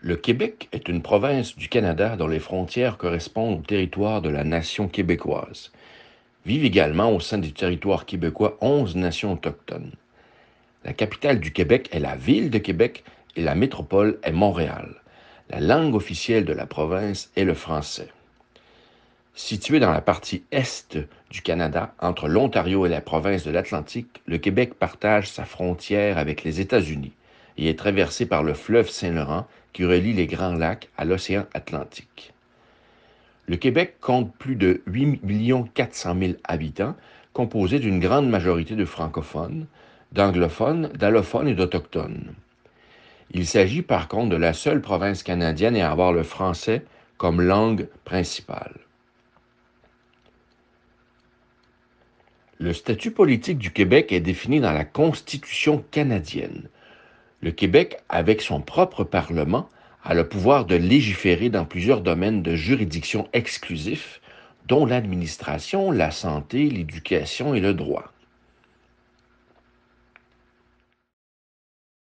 Le Québec est une province du Canada dont les frontières correspondent au territoire de la nation québécoise. Vivent également au sein du territoire québécois 11 nations autochtones. La capitale du Québec est la ville de Québec et la métropole est Montréal. La langue officielle de la province est le français. Situé dans la partie est du Canada, entre l'Ontario et la province de l'Atlantique, le Québec partage sa frontière avec les États-Unis et est traversé par le fleuve Saint-Laurent qui relie les Grands Lacs à l'océan Atlantique. Le Québec compte plus de 8 400 000 habitants, composés d'une grande majorité de francophones, d'anglophones, d'allophones et d'autochtones. Il s'agit par contre de la seule province canadienne à avoir le français comme langue principale. Le statut politique du Québec est défini dans la Constitution canadienne. Le Québec, avec son propre Parlement, a le pouvoir de légiférer dans plusieurs domaines de juridiction exclusif, dont l'administration, la santé, l'éducation et le droit.